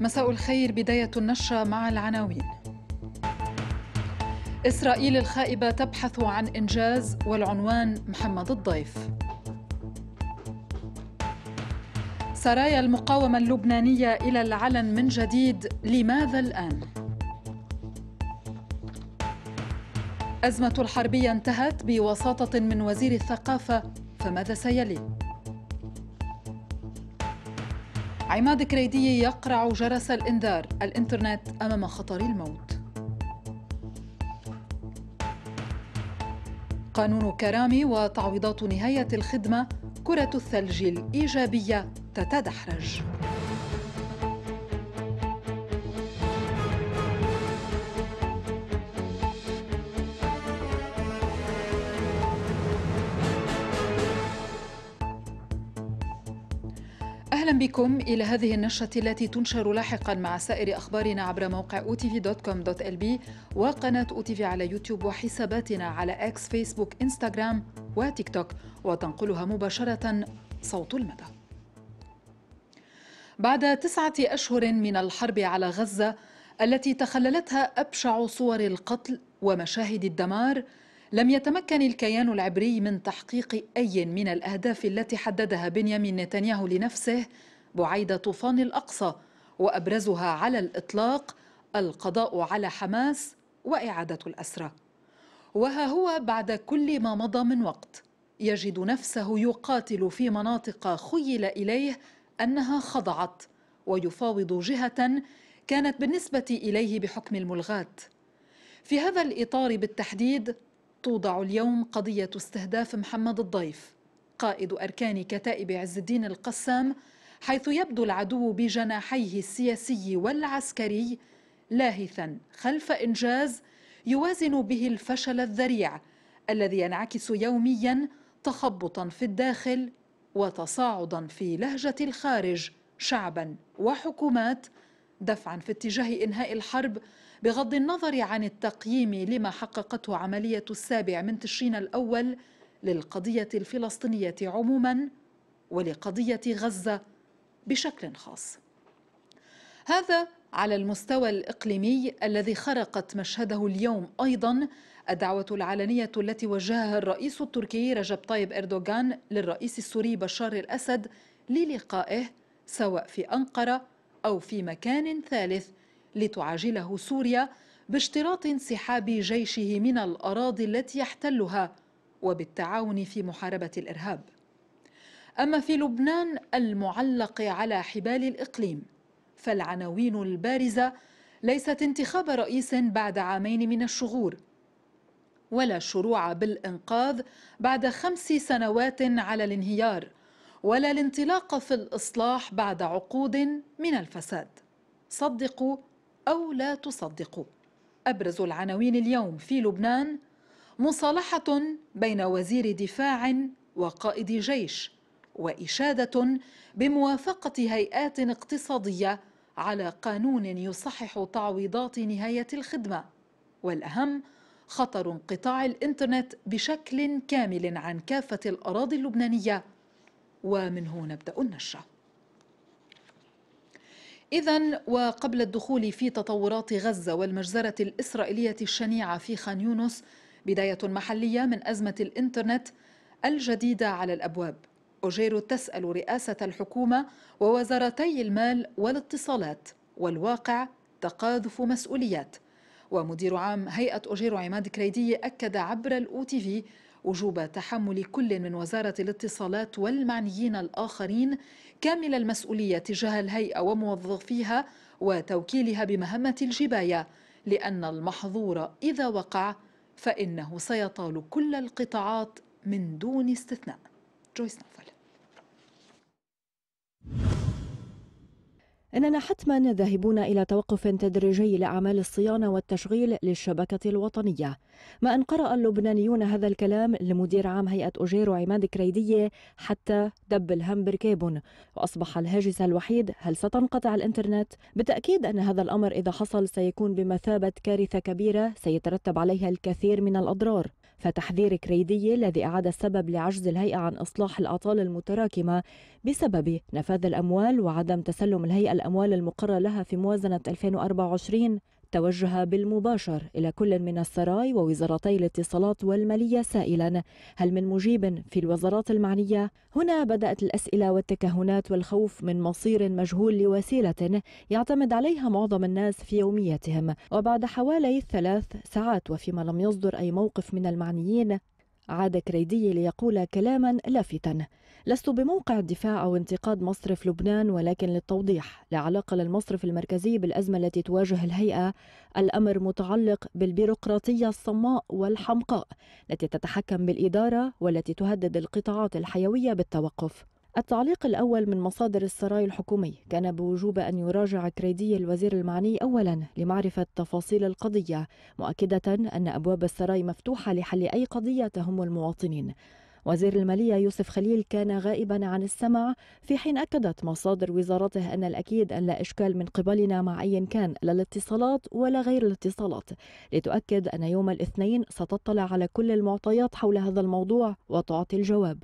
مساء الخير بداية النشرة مع العناوين إسرائيل الخائبة تبحث عن إنجاز والعنوان محمد الضيف سرايا المقاومة اللبنانية إلى العلن من جديد لماذا الآن؟ أزمة الحربية انتهت بوساطة من وزير الثقافة فماذا سيلي؟ عماد كريدي يقرع جرس الإنذار الإنترنت أمام خطر الموت قانون كرامي وتعويضات نهاية الخدمة كرة الثلج الإيجابية تتدحرج أهلا بكم إلى هذه النشرة التي تنشر لاحقا مع سائر أخبارنا عبر موقع otv.com.lb وقناة otv على يوتيوب وحساباتنا على اكس فيسبوك إنستغرام وتيك توك وتنقلها مباشرة صوت المدى بعد تسعة أشهر من الحرب على غزة التي تخللتها أبشع صور القتل ومشاهد الدمار لم يتمكن الكيان العبري من تحقيق أي من الأهداف التي حددها بنيامين نتنياهو لنفسه بعيد طوفان الأقصى وأبرزها على الإطلاق القضاء على حماس وإعادة الأسرى وها هو بعد كل ما مضى من وقت يجد نفسه يقاتل في مناطق خيل إليه أنها خضعت ويفاوض جهة كانت بالنسبة إليه بحكم الملغات في هذا الإطار بالتحديد توضع اليوم قضية استهداف محمد الضيف قائد أركان كتائب عز الدين القسام حيث يبدو العدو بجناحيه السياسي والعسكري لاهثا خلف إنجاز يوازن به الفشل الذريع الذي ينعكس يوميا تخبطا في الداخل وتصاعدا في لهجة الخارج شعبا وحكومات دفعا في اتجاه إنهاء الحرب بغض النظر عن التقييم لما حققته عملية السابع من تشرين الأول للقضية الفلسطينية عموما ولقضية غزة بشكل خاص هذا على المستوى الإقليمي الذي خرقت مشهده اليوم أيضا الدعوة العلنية التي وجهها الرئيس التركي رجب طيب أردوغان للرئيس السوري بشار الأسد للقائه سواء في أنقرة أو في مكان ثالث لتعاجله سوريا باشتراط انسحاب جيشه من الأراضي التي يحتلها وبالتعاون في محاربة الإرهاب أما في لبنان المعلق على حبال الإقليم فالعناوين البارزة ليست انتخاب رئيس بعد عامين من الشغور ولا الشروع بالإنقاذ بعد خمس سنوات على الانهيار ولا الانطلاق في الإصلاح بعد عقود من الفساد صدقوا أو لا تصدقوا أبرز العناوين اليوم في لبنان مصالحة بين وزير دفاع وقائد جيش وإشادة بموافقة هيئات اقتصادية على قانون يصحح تعويضات نهاية الخدمة والأهم خطر انقطاع الإنترنت بشكل كامل عن كافة الأراضي اللبنانية ومن هنا نبدأ النشرة إذا وقبل الدخول في تطورات غزة والمجزرة الإسرائيلية الشنيعة في خان يونس بداية محلية من أزمة الإنترنت الجديدة على الأبواب أجير تسأل رئاسة الحكومة ووزارتي المال والاتصالات والواقع تقاذف مسؤوليات ومدير عام هيئة أجير عماد كريدي أكد عبر الأو تي في وجوب تحمل كل من وزارة الاتصالات والمعنيين الآخرين كامل المسؤولية تجاه الهيئة وموظفيها وتوكيلها بمهمة الجباية لأن المحظور إذا وقع فإنه سيطال كل القطاعات من دون استثناء جويس نوفل إننا حتما ذاهبون إلى توقف تدريجي لأعمال الصيانة والتشغيل للشبكة الوطنية ما أن قرأ اللبنانيون هذا الكلام لمدير عام هيئة أجير عماد كريدية حتى دب الهم بركيبون وأصبح الهاجس الوحيد هل ستنقطع الإنترنت؟ بالتأكيد أن هذا الأمر إذا حصل سيكون بمثابة كارثة كبيرة سيترتب عليها الكثير من الأضرار فتحذير كريدي الذي أعاد السبب لعجز الهيئة عن إصلاح الأعطال المتراكمة بسبب نفاذ الأموال وعدم تسلم الهيئة الأموال المقرة لها في موازنة 2024 توجه بالمباشر إلى كل من السراي ووزارتي الاتصالات والمالية سائلا هل من مجيب في الوزارات المعنية؟ هنا بدأت الأسئلة والتكهنات والخوف من مصير مجهول لوسيلة يعتمد عليها معظم الناس في يومياتهم وبعد حوالي ثلاث ساعات وفيما لم يصدر أي موقف من المعنيين عاد كريدي ليقول كلاما لافتا لست بموقع الدفاع أو انتقاد مصرف لبنان ولكن للتوضيح لا علاقة للمصرف المركزي بالأزمة التي تواجه الهيئة الأمر متعلق بالبيروقراطية الصماء والحمقاء التي تتحكم بالإدارة والتي تهدد القطاعات الحيوية بالتوقف التعليق الأول من مصادر السراي الحكومي كان بوجوب أن يراجع كريدي الوزير المعني أولا لمعرفة تفاصيل القضية مؤكدة أن أبواب السراي مفتوحة لحل أي قضية تهم المواطنين وزير المالية يوسف خليل كان غائبا عن السمع في حين أكدت مصادر وزارته أن الأكيد أن لا إشكال من قبلنا مع أي كان لا الاتصالات ولا غير الاتصالات لتؤكد أن يوم الاثنين ستطلع على كل المعطيات حول هذا الموضوع وتعطي الجواب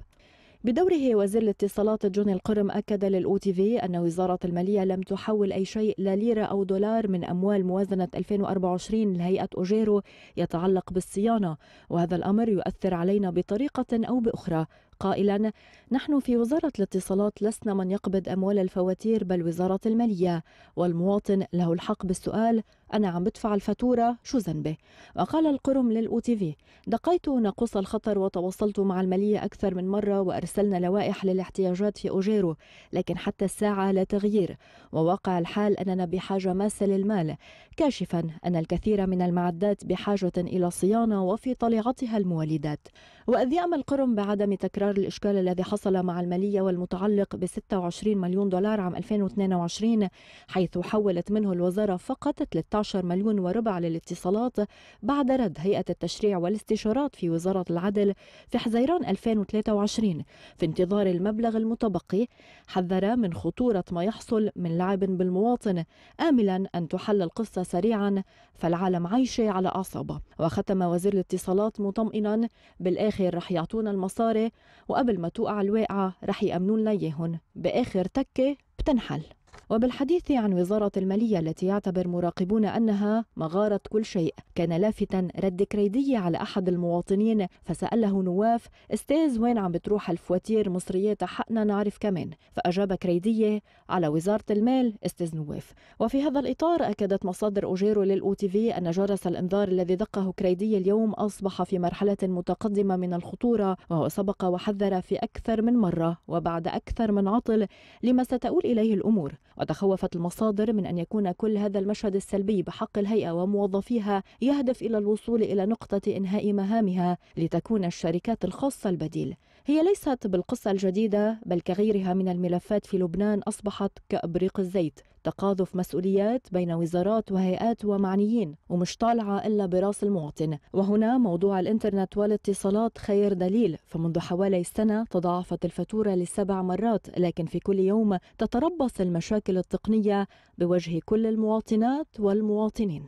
بدوره وزير الاتصالات جوني القرم أكد للأو تي في أن وزارة المالية لم تحول أي شيء لا ليرة أو دولار من أموال موازنة 2024 لهيئة أوجيرو يتعلق بالصيانة وهذا الأمر يؤثر علينا بطريقة أو بأخرى قائلا نحن في وزارة الاتصالات لسنا من يقبض أموال الفواتير بل وزارة المالية والمواطن له الحق بالسؤال أنا عم بدفع الفاتورة شو ذنبي وقال القرم للأو تي في دقيت ناقوس الخطر وتواصلت مع المالية أكثر من مرة وأرسلنا لوائح للاحتياجات في أوجيرو لكن حتى الساعة لا تغيير وواقع الحال أننا بحاجة ماسة للمال كاشفا أن الكثير من المعدات بحاجة إلى صيانة وفي طليعتها المولدات وإذ يأمل قرم بعدم تكرار الإشكال الذي حصل مع المالية والمتعلق ب 26 مليون دولار عام 2022 حيث حولت منه الوزارة فقط 13 مليون وربع للاتصالات بعد رد هيئة التشريع والاستشارات في وزارة العدل في حزيران 2023 في انتظار المبلغ المتبقي حذر من خطورة ما يحصل من لعب بالمواطن آملا أن تحل القصة سريعا فالعالم عايشة على أعصابه وختم وزير الاتصالات مطمئنا بالآخر بالآخر رح يعطونا المصاري وقبل ما توقع الواقعة رح يأمنون لنا اياهم بآخر تكة بتنحل وبالحديث عن وزارة المالية التي يعتبر مراقبون أنها مغارة كل شيء كان لافتا رد كريدي على أحد المواطنين فسأله نواف استاذ وين عم بتروح الفواتير مصريات حقنا نعرف كمان فأجاب كريدية على وزارة المال استاذ نواف وفي هذا الإطار أكدت مصادر أوجيرو للأو تي في أن جرس الإنذار الذي دقه كريدي اليوم أصبح في مرحلة متقدمة من الخطورة وهو سبق وحذر في أكثر من مرة وبعد أكثر من عطل لما ستؤول إليه الأمور وتخوفت المصادر من أن يكون كل هذا المشهد السلبي بحق الهيئة وموظفيها يهدف إلى الوصول إلى نقطة إنهاء مهامها لتكون الشركات الخاصة البديل هي ليست بالقصة الجديدة بل كغيرها من الملفات في لبنان أصبحت كأبريق الزيت تقاذف مسؤوليات بين وزارات وهيئات ومعنيين ومش طالعة إلا براس المواطن وهنا موضوع الإنترنت والاتصالات خير دليل فمنذ حوالي سنة تضاعفت الفاتورة لسبع مرات لكن في كل يوم تتربص المشاكل التقنية بوجه كل المواطنات والمواطنين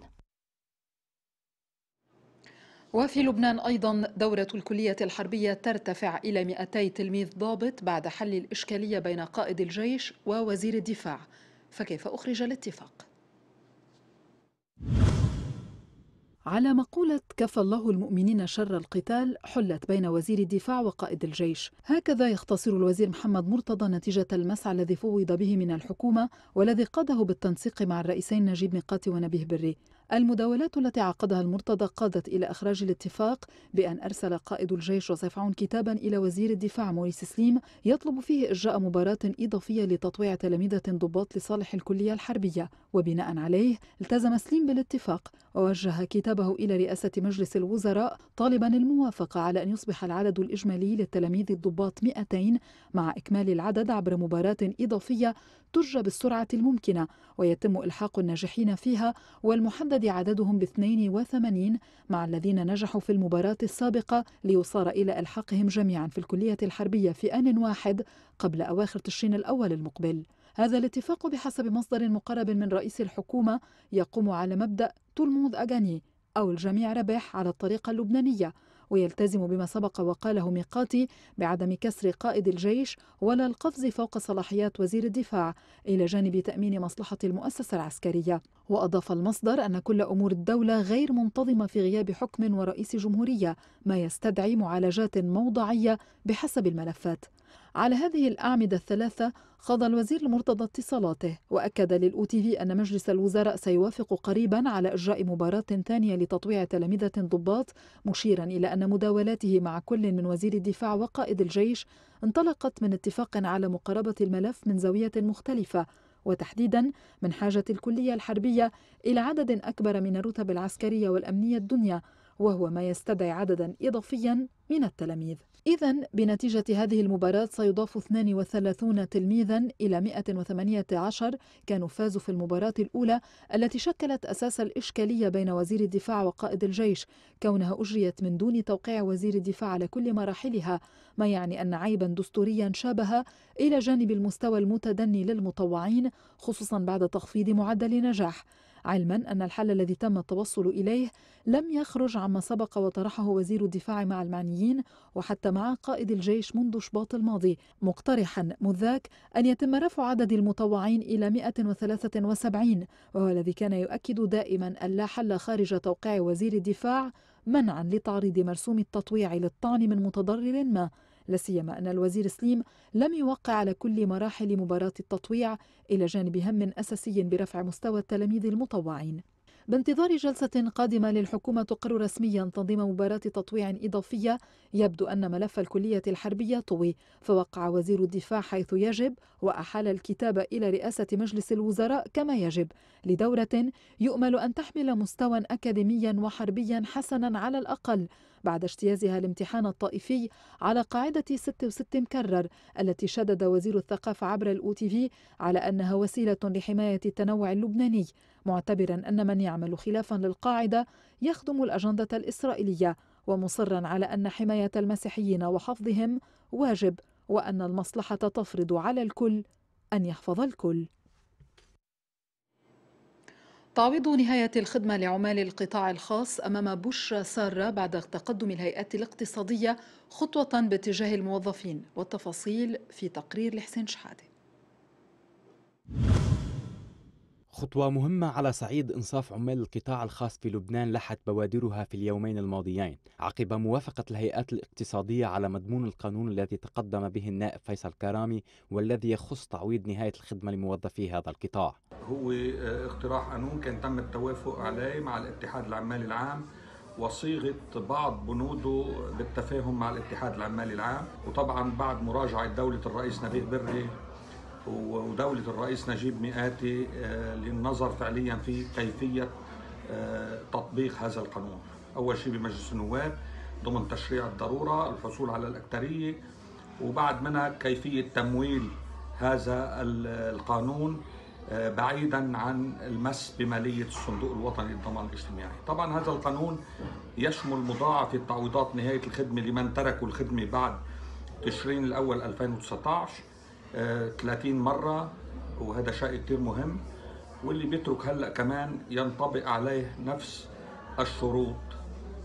وفي لبنان أيضا دورة الكلية الحربية ترتفع إلى 200 تلميذ ضابط بعد حل الإشكالية بين قائد الجيش ووزير الدفاع فكيف أخرج الاتفاق؟ على مقولة كفى الله المؤمنين شر القتال حلت بين وزير الدفاع وقائد الجيش هكذا يختصر الوزير محمد مرتضى نتيجة المسعى الذي فوض به من الحكومة والذي قاده بالتنسيق مع الرئيسين نجيب ميقاتي ونبيه بري المداولات التي عقدها المرتضى قادت إلى إخراج الاتفاق بأن أرسل قائد الجيش وصيف عون كتابا إلى وزير الدفاع موريس سليم يطلب فيه إجراء مباراة إضافية لتطويع تلامذة ضباط لصالح الكلية الحربية وبناء عليه التزم سليم بالاتفاق ووجه كتابه إلى رئاسة مجلس الوزراء طالبا الموافقة على أن يصبح العدد الإجمالي للتلاميذ الضباط 200 مع إكمال العدد عبر مباراة إضافية ترجى بالسرعة الممكنة ويتم إلحاق الناجحين فيها والمحدد عددهم ب 82 مع الذين نجحوا في المباراة السابقة ليصار إلى إلحاقهم جميعا في الكلية الحربية في آن واحد قبل أواخر تشرين الأول المقبل هذا الاتفاق بحسب مصدر مقرب من رئيس الحكومة يقوم على مبدأ تولموند أغاني أو الجميع ربح على الطريقة اللبنانية ويلتزم بما سبق وقاله ميقاتي بعدم كسر قائد الجيش ولا القفز فوق صلاحيات وزير الدفاع إلى جانب تأمين مصلحة المؤسسة العسكرية وأضاف المصدر أن كل أمور الدولة غير منتظمة في غياب حكم ورئيس جمهورية ما يستدعي معالجات موضعية بحسب الملفات على هذه الأعمدة الثلاثة خاض الوزير المرتضى اتصالاته وأكد للأو تي في أن مجلس الوزراء سيوافق قريبا على إجراء مباراة ثانية لتطويع تلامذة ضباط مشيرا إلى أن مداولاته مع كل من وزير الدفاع وقائد الجيش انطلقت من اتفاق على مقاربة الملف من زاوية مختلفة وتحديدا من حاجة الكلية الحربية إلى عدد أكبر من الرتب العسكرية والأمنية الدنيا وهو ما يستدعي عددا إضافيا من التلاميذ إذا بنتيجة هذه المباراة سيضاف 32 تلميذا إلى 118 كانوا فازوا في المباراة الأولى التي شكلت أساس الإشكالية بين وزير الدفاع وقائد الجيش كونها أجريت من دون توقيع وزير الدفاع على كل مراحلها ما يعني أن عيبا دستوريا شابه إلى جانب المستوى المتدني للمطوعين خصوصا بعد تخفيض معدل نجاح علما أن الحل الذي تم التوصل إليه لم يخرج عما سبق وطرحه وزير الدفاع مع المعنيين وحتى مع قائد الجيش منذ شباط الماضي مقترحا مذاك أن يتم رفع عدد المطوعين إلى 173 وهو الذي كان يؤكد دائما أن لا حل خارج توقيع وزير الدفاع منعا لتعريض مرسوم التطويع للطعن من متضرر ما لاسيما أن الوزير سليم لم يوقع على كل مراحل مباراة التطويع إلى جانب هم أساسي برفع مستوى التلاميذ المطوعين بانتظار جلسة قادمة للحكومة تقرر رسميا تنظيم مباراة تطويع إضافية يبدو أن ملف الكلية الحربية طوي فوقع وزير الدفاع حيث يجب وأحال الكتاب إلى رئاسة مجلس الوزراء كما يجب لدورة يؤمل أن تحمل مستوى أكاديميا وحربيا حسنا على الأقل بعد اجتيازها الامتحان الطائفي على قاعدة 66 مكرر التي شدد وزير الثقافة عبر الأو تي في على أنها وسيلة لحماية التنوع اللبناني معتبرا أن من يعمل خلافا للقاعدة يخدم الأجندة الإسرائيلية ومصرا على أن حماية المسيحيين وحفظهم واجب وأن المصلحة تفرض على الكل أن يحفظ الكل تعويض نهاية الخدمة لعمال القطاع الخاص أمام بشرى سارة بعد تقدم الهيئات الاقتصادية خطوة باتجاه الموظفين والتفاصيل في تقرير لحسين شحاده خطوة مهمة على صعيد إنصاف عمال القطاع الخاص في لبنان لحت بوادرها في اليومين الماضيين عقب موافقة الهيئات الاقتصادية على مضمون القانون الذي تقدم به النائب فيصل كرامي والذي يخص تعويض نهاية الخدمة لموظفي هذا القطاع هو آه، اقتراح قانون كان تم التوافق عليه مع الاتحاد العمالي العام وصيغه بعض بنوده بالتفاهم مع الاتحاد العمالي العام وطبعا بعد مراجعه دوله الرئيس نبيه بري ودولة الرئيس نجيب مئاتي آه، للنظر فعليا في كيفية آه، تطبيق هذا القانون أول شيء بمجلس النواب ضمن تشريع الضرورة الحصول على الأكثرية وبعد منها كيفية تمويل هذا القانون آه، بعيدا عن المس بمالية الصندوق الوطني للضمان الاجتماعي طبعا هذا القانون يشمل مضاعفة تعويضات نهاية الخدمة لمن تركوا الخدمة بعد تشرين الأول 2019 30 آه، مرة وهذا شيء كتير مهم واللي بيترك هلأ كمان ينطبق عليه نفس الشروط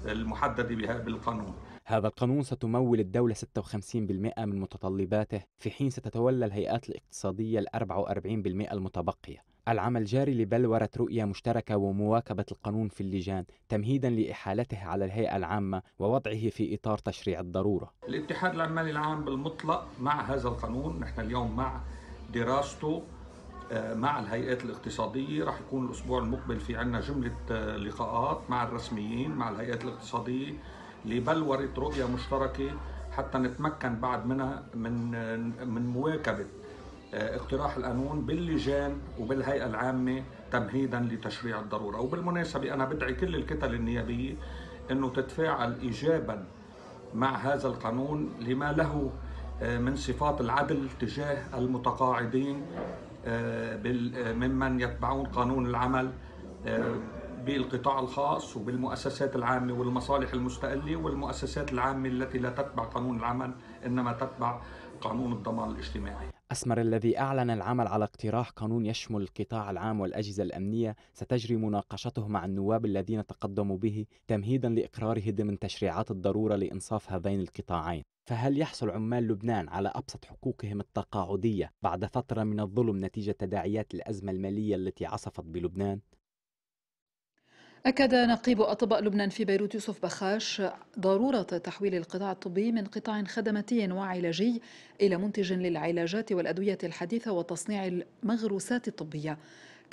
المحددة بالقانون هذا القانون ستمول الدولة 56% من متطلباته في حين ستتولى الهيئات الاقتصادية ال 44% المتبقية العمل جاري لبلورة رؤية مشتركة ومواكبة القانون في اللجان تمهيدا لإحالته على الهيئة العامة ووضعه في إطار تشريع الضرورة الاتحاد العمالي العام بالمطلق مع هذا القانون نحن اليوم مع دراسته آه، مع الهيئات الاقتصادية رح يكون الأسبوع المقبل في عنا جملة آه، لقاءات مع الرسميين مع الهيئات الاقتصادية لبلورة رؤية مشتركة حتى نتمكن بعد منها من آه، من مواكبة آه، اقتراح القانون باللجان وبالهيئة العامة تمهيدا لتشريع الضرورة وبالمناسبة أنا بدعي كل الكتل النيابية أنه تتفاعل إيجابا مع هذا القانون لما له آه، من صفات العدل تجاه المتقاعدين آه، ممن يتبعون قانون العمل بالقطاع الخاص وبالمؤسسات العامة والمصالح المستقلة والمؤسسات العامة التي لا تتبع قانون العمل إنما تتبع قانون الضمان الاجتماعي أسمر الذي أعلن العمل على اقتراح قانون يشمل القطاع العام والأجهزة الأمنية ستجري مناقشته مع النواب الذين تقدموا به تمهيدا لإقراره ضمن تشريعات الضرورة لإنصاف هذين القطاعين فهل يحصل عمال لبنان على أبسط حقوقهم التقاعدية بعد فترة من الظلم نتيجة تداعيات الأزمة المالية التي عصفت بلبنان؟ أكد نقيب أطباء لبنان في بيروت يوسف بخاش ضرورة تحويل القطاع الطبي من قطاع خدماتي وعلاجي إلى منتج للعلاجات والأدوية الحديثة وتصنيع المغروسات الطبية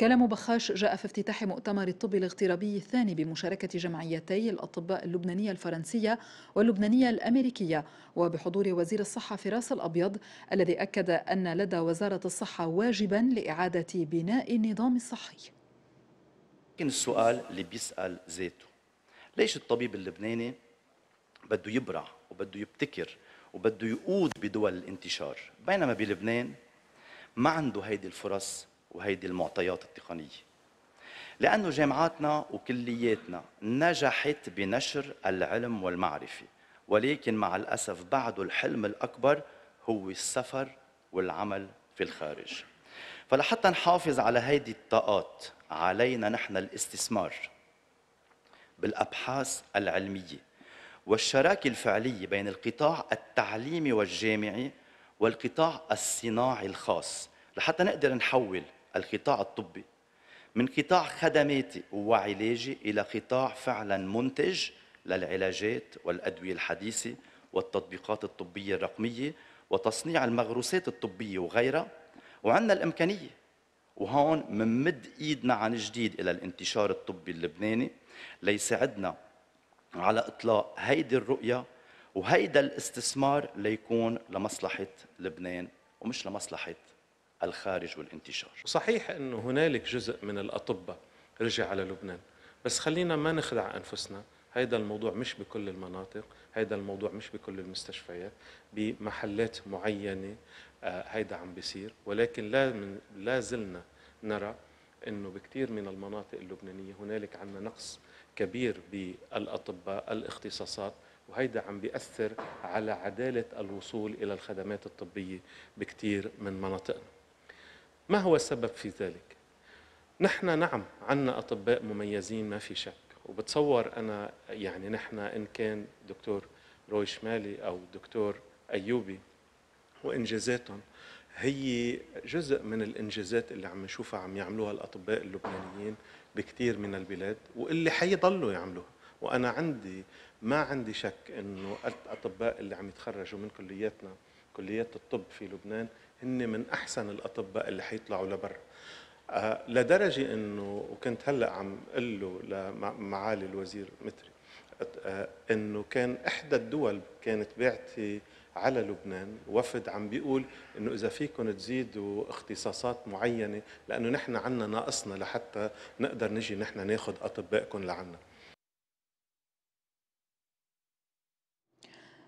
كلام بخاش جاء في افتتاح مؤتمر الطب الاغترابي الثاني بمشاركة جمعيتي الأطباء اللبنانية الفرنسية واللبنانية الأمريكية وبحضور وزير الصحة فراس الأبيض الذي أكد أن لدى وزارة الصحة واجبا لإعادة بناء النظام الصحي يمكن السؤال اللي بيسال ذاته ليش الطبيب اللبناني بده يبرع وبده يبتكر وبده يقود بدول الانتشار بينما بلبنان ما عنده هيدي الفرص وهيدي المعطيات التقنيه لأنه جامعاتنا وكلياتنا نجحت بنشر العلم والمعرفة ولكن مع الأسف بعده الحلم الأكبر هو السفر والعمل في الخارج فلحتى نحافظ على هيدي الطاقات علينا نحن الاستثمار بالابحاث العلميه والشراكه الفعليه بين القطاع التعليمي والجامعي والقطاع الصناعي الخاص لحتى نقدر نحول القطاع الطبي من قطاع خدماتي وعلاجي الى قطاع فعلا منتج للعلاجات والادويه الحديثه والتطبيقات الطبيه الرقميه وتصنيع المغروسات الطبيه وغيرها وعندنا الامكانيه وهون منمد ايدنا عن جديد الى الانتشار الطبي اللبناني ليساعدنا على اطلاق هيدي الرؤيه وهيدا الاستثمار ليكون لمصلحه لبنان ومش لمصلحه الخارج والانتشار صحيح انه هنالك جزء من الاطباء رجع على لبنان بس خلينا ما نخدع انفسنا هيدا الموضوع مش بكل المناطق هيدا الموضوع مش بكل المستشفيات بمحلات معينة هيدا عم بيصير ولكن لا من لا زلنا نرى انه بكثير من المناطق اللبنانيه هنالك عندنا نقص كبير بالاطباء الاختصاصات وهيدا عم بيأثر على عدالة الوصول إلى الخدمات الطبية بكثير من مناطقنا ما هو السبب في ذلك؟ نحن نعم عندنا أطباء مميزين ما في شك وبتصور أنا يعني نحن إن كان دكتور روي شمالي أو دكتور أيوبي وانجازاتهم هي جزء من الانجازات اللي عم نشوفها عم يعملوها الاطباء اللبنانيين بكثير من البلاد واللي حيضلوا يعملوها وانا عندي ما عندي شك انه الاطباء اللي عم يتخرجوا من كلياتنا كليات الطب في لبنان هن من احسن الاطباء اللي حيطلعوا لبرا أه لدرجه انه وكنت هلا عم اقول له لمعالي الوزير متري أه انه كان احدى الدول كانت بعتي على لبنان وفد عم بيقول انه اذا فيكم تزيدوا اختصاصات معينه لانه نحن عنا ناقصنا لحتى نقدر نجي نحن ناخذ اطبائكم لعنا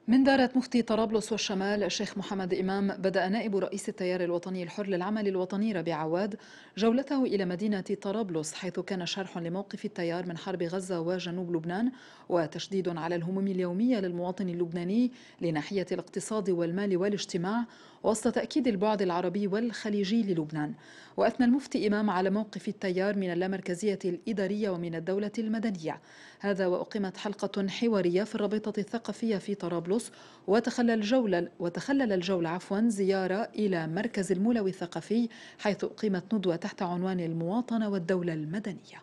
من دارة مفتي طرابلس والشمال الشيخ محمد إمام بدأ نائب رئيس التيار الوطني الحر للعمل الوطني ربيع عواد جولته إلى مدينة طرابلس حيث كان شرح لموقف التيار من حرب غزة وجنوب لبنان وتشديد على الهموم اليومية للمواطن اللبناني لناحية الاقتصاد والمال والاجتماع وسط تأكيد البعد العربي والخليجي للبنان وأثنى المفتي إمام على موقف التيار من اللامركزية الإدارية ومن الدولة المدنية هذا وأقيمت حلقة حوارية في الرابطة الثقافية في طرابلس قبرص وتخلى الجولة وتخلل الجولة عفوا زيارة إلى مركز المولوي الثقافي حيث أقيمت ندوة تحت عنوان المواطنة والدولة المدنية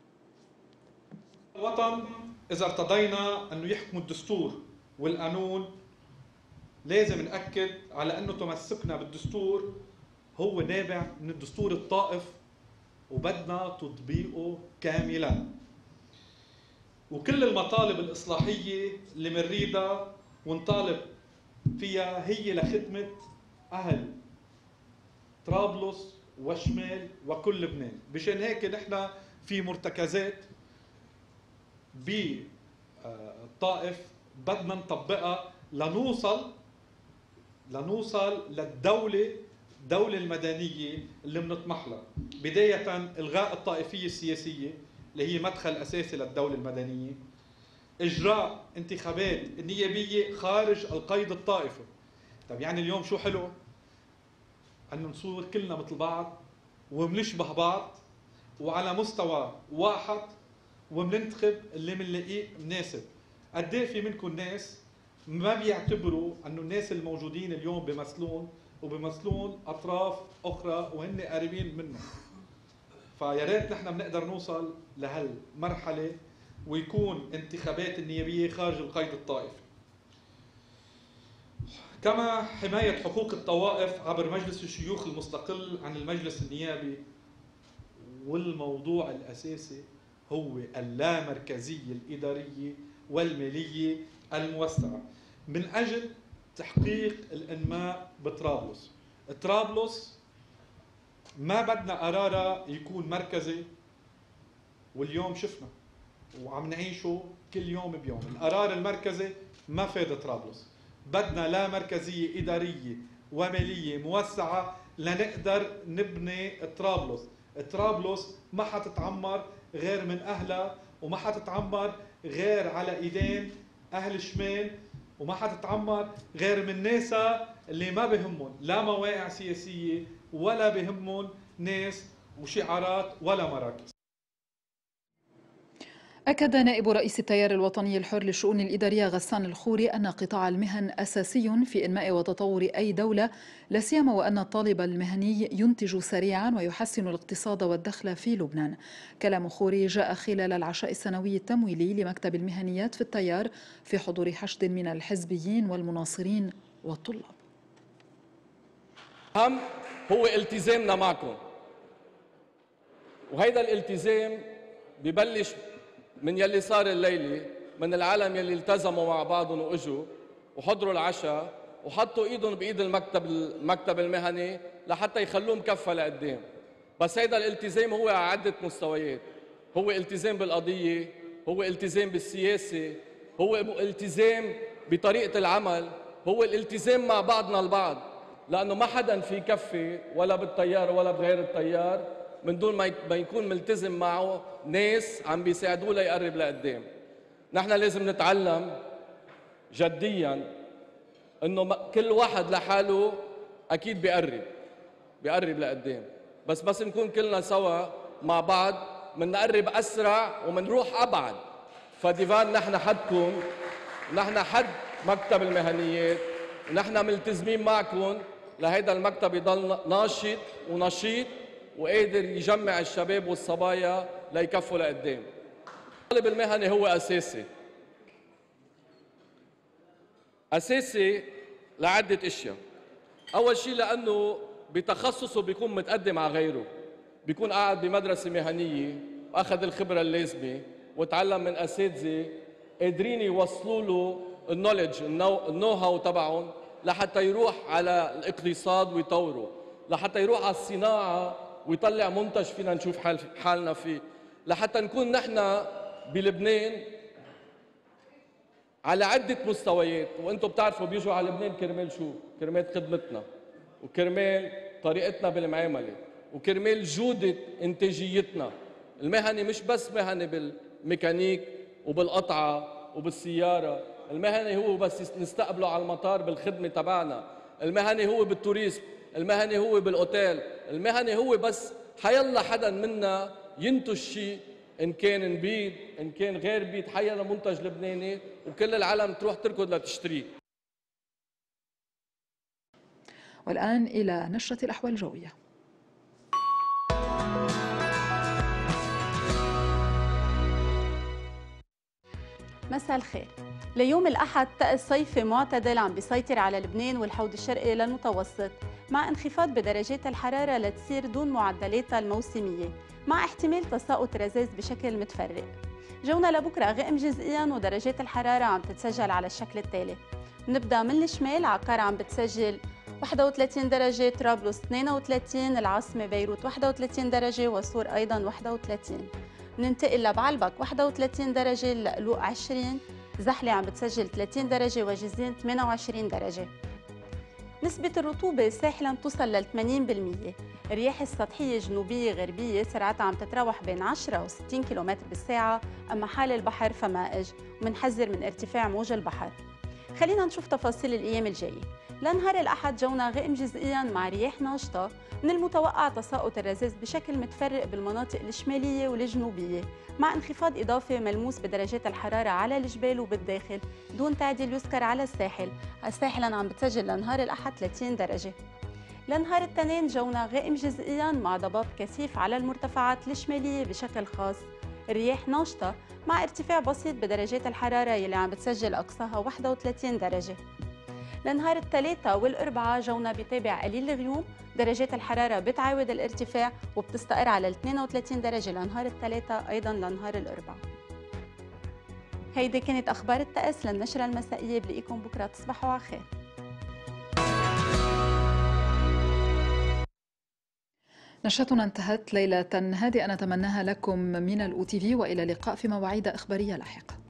الوطن إذا ارتضينا أنه يحكم الدستور والقانون لازم نأكد على أنه تمسكنا بالدستور هو نابع من الدستور الطائف وبدنا تطبيقه كاملا وكل المطالب الإصلاحية اللي بنريدها ونطالب فيها هي لخدمة أهل طرابلس وشمال وكل لبنان مشان هيك نحن في مرتكزات بالطائف آه، بدنا نطبقها لنوصل لنوصل للدولة الدولة المدنية اللي بنطمح لها بداية إلغاء الطائفية السياسية اللي هي مدخل أساسي للدولة المدنية اجراء انتخابات نيابيه خارج القيد الطائفي طب يعني اليوم شو حلو انه نصور كلنا مثل بعض وبنشبه بعض وعلى مستوى واحد وبننتخب اللي بنلاقيه مناسب قد إيه في منكم ناس ما بيعتبروا انه الناس الموجودين اليوم بمسلون وبمثلون اطراف اخرى وهن قريبين منهم فيا ريت نحن بنقدر نوصل لهالمرحله ويكون انتخابات النيابية خارج القيد الطائفي كما حماية حقوق الطوائف عبر مجلس الشيوخ المستقل عن المجلس النيابي والموضوع الأساسي هو اللامركزية الإدارية والمالية الموسعة من أجل تحقيق الانماء بطرابلس طرابلس ما بدنا قرارها يكون مركزي واليوم شفنا وعم نعيشه كل يوم بيوم القرار المركزي ما فاد طرابلس بدنا لا مركزية إدارية ومالية موسعة لنقدر نبني طرابلس طرابلس ما حتتعمر غير من أهلها وما حتتعمر غير على إيدين أهل الشمال وما حتتعمر غير من ناسها اللي ما بهمهم لا مواقع سياسية ولا بهمهم ناس وشعارات ولا مراكز أكد نائب رئيس التيار الوطني الحر للشؤون الإدارية غسان الخوري أن قطاع المهن أساسي في إنماء وتطور أي دولة لا سيما وأن الطالب المهني ينتج سريعا ويحسن الاقتصاد والدخل في لبنان. كلام خوري جاء خلال العشاء السنوي التمويلي لمكتب المهنيات في التيار في حضور حشد من الحزبيين والمناصرين والطلاب. أهم هو التزامنا معكم وهذا الالتزام ببلش من يلي صار الليله من العالم يلي التزموا مع بعضهم واجوا وحضروا العشاء وحطوا ايدهم بايد المكتب المكتب المهني لحتى يخلوه مكفى لقدام بس هيدا الالتزام هو على عده مستويات هو التزام بالقضيه هو التزام بالسياسه هو التزام بطريقه العمل هو الالتزام مع بعضنا البعض لانه ما حدا في كفي ولا بالتيار ولا بغير التيار من دون ما يكون ملتزم معه ناس عم بيساعدوه ليقرب لقدام نحن لازم نتعلم جديا انه كل واحد لحاله اكيد بيقرب بيقرب لقدام بس بس نكون كلنا سوا مع بعض منقرب اسرع ومنروح ابعد فديفان نحن حدكم نحن حد مكتب المهنيات نحن ملتزمين معكم لهيدا المكتب يضل ناشط ونشيط وقادر يجمع الشباب والصبايا ليكفوا لقدام الطالب المهني هو أساسي أساسي لعدة أشياء أول شيء لأنه بتخصصه بيكون متقدم على غيره بيكون قاعد بمدرسة مهنية وأخذ الخبرة اللازمة وتعلم من أساتذة قادرين يوصلوا له النولج النو هاو تبعهم لحتى يروح على الاقتصاد ويطوره لحتى يروح على الصناعة ويطلع منتج فينا نشوف حال حالنا فيه لحتى نكون نحن بلبنان على عدة مستويات وانتم بتعرفوا بيجوا على لبنان كرمال شو؟ كرمال خدمتنا وكرمال طريقتنا بالمعاملة وكرمال جودة انتاجيتنا المهنة مش بس مهنة بالميكانيك وبالقطعة وبالسيارة المهنة هو بس نستقبله على المطار بالخدمة تبعنا المهنة هو بالتوريزم المهنة هو بالأوتيل المهنة هو بس حيلا حدا منا ينتج شيء إن كان نبيد إن كان غير بيت حيلا منتج لبناني وكل العالم تروح تركض لتشتريه والآن إلى نشرة الأحوال الجوية مساء الخير ليوم الأحد طقس صيفي معتدل عم بيسيطر على لبنان والحوض الشرقي للمتوسط مع انخفاض بدرجات الحرارة لتصير دون معدلاتها الموسمية مع احتمال تساقط رذاذ بشكل متفرق جونا لبكرة غائم جزئيا ودرجات الحرارة عم تتسجل على الشكل التالي نبدأ من الشمال عقار عم بتسجل 31 درجة طرابلس 32 العاصمة بيروت 31 درجة وسور أيضا 31 ننتقل لبعلبك 31 درجة لقلوق 20 زحلة عم بتسجل 30 درجة وجزين 28 درجة نسبة الرطوبة ساحلا توصل لل 80% الرياح السطحية جنوبية غربية سرعتها عم تتراوح بين 10 و 60 كم بالساعة أما حال البحر فمائج ومنحذر من ارتفاع موج البحر خلينا نشوف تفاصيل الأيام الجاية لنهار الأحد جونا غائم جزئيا مع رياح ناشطة من المتوقع تساقط الرذاذ بشكل متفرق بالمناطق الشمالية والجنوبية مع انخفاض إضافي ملموس بدرجات الحرارة على الجبال وبالداخل دون تعديل يذكر على الساحل الساحل عم بتسجل لنهار الأحد 30 درجة لنهار التنين جونا غائم جزئيا مع ضباب كثيف على المرتفعات الشمالية بشكل خاص الرياح ناشطة مع ارتفاع بسيط بدرجات الحرارة يلي عم بتسجل أقصاها 31 درجة لنهار الثلاثاء والأربعاء جونا بتابع قليل الغيوم درجات الحرارة بتعاود الارتفاع وبتستقر على 32 درجة لنهار الثلاثاء أيضا لنهار الأربعاء هيدي كانت أخبار الطقس للنشرة المسائية بلاقيكم بكرة تصبحوا على خير نشرتنا انتهت ليلة هادئة نتمناها لكم من الأو تي في وإلى اللقاء في مواعيد إخبارية لاحقة